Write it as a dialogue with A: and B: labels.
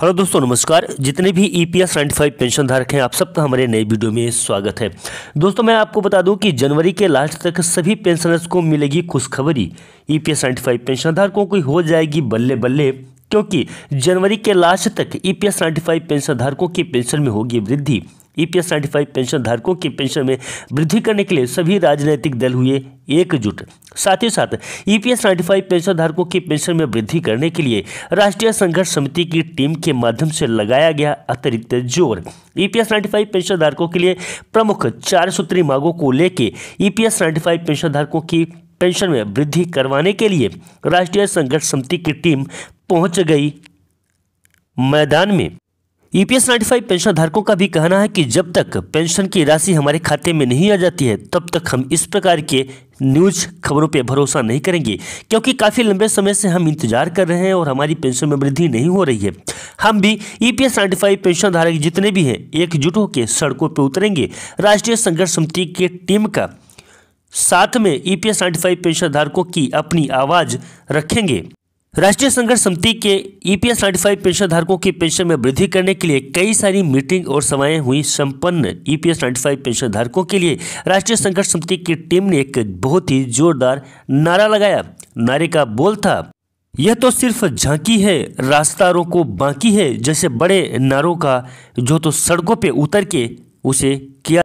A: hello दोस्तों नमस्कार जितने भी EPS e P S five pension धारक हैं आप सबका हमारे नए वीडियो में स्वागत है दोस्तों मैं आपको बता दूं कि जनवरी के लास्ट तक सभी पेंशनर्स को मिलेगी खुशखबरी EPS e P S five pension धारकों की हो जाएगी बल्ले बल्ले क्योंकि जनवरी के लास्ट तक E e P S five pension धारकों की पेंशन में होगी वृद्धि ईपीएस सर्टिफाइड पेंशन धारकों की पेंशन में वृद्धि करने के लिए सभी राजनीतिक दल हुए एकजुट साथ ही साथ ईपीएस सर्टिफाइड पेंशन धारकों की पेंशन में वृद्धि करने के लिए राष्ट्रीय संघर्ष समिति की टीम के माध्यम से लगाया गया अतिरिक्त जोर ईपीएस सर्टिफाइड पेंशन धारकों के लिए प्रमुख चार सूत्री मांगों को लेकर ईपीएस सर्टिफाइड पेंशन धारकों की पेंशन में वृद्धि करवाने के लिए राष्ट्रीय संघर्ष समिति की टीम पहुंच गई मैदान में ईपीएस e 95 पेंशन धारकों का भी कहना है कि जब तक पेंशन की राशि हमारे खाते में नहीं आ जाती है तब तक हम इस प्रकार के न्यूज खबरों पर भरोसा नहीं करेंगे क्योंकि काफ़ी लंबे समय से हम इंतजार कर रहे हैं और हमारी पेंशन में वृद्धि नहीं हो रही है हम भी E e P S pension धारक जितने भी हैं एकजुट होकर सड़कों पर उतरेंगे राष्ट्रीय संघर्ष समिति के टीम का साथ में E e P S pension धारकों की अपनी आवाज़ रखेंगे राष्ट्रीय संघर्ष समिति के ईपीएस e नाइन्टी पेंशन धारकों की पेंशन में वृद्धि करने के लिए कई सारी मीटिंग और सभाएं हुई संपन्न ईपीएस e नाइन्टी पेंशन धारकों के लिए राष्ट्रीय संघर्ष समिति की टीम ने एक बहुत ही जोरदार नारा लगाया नारे का बोल था यह तो सिर्फ झांकी है रास्ता रोको बाकी है जैसे बड़े नारों का जो तो सड़कों पर उतर के उसे किया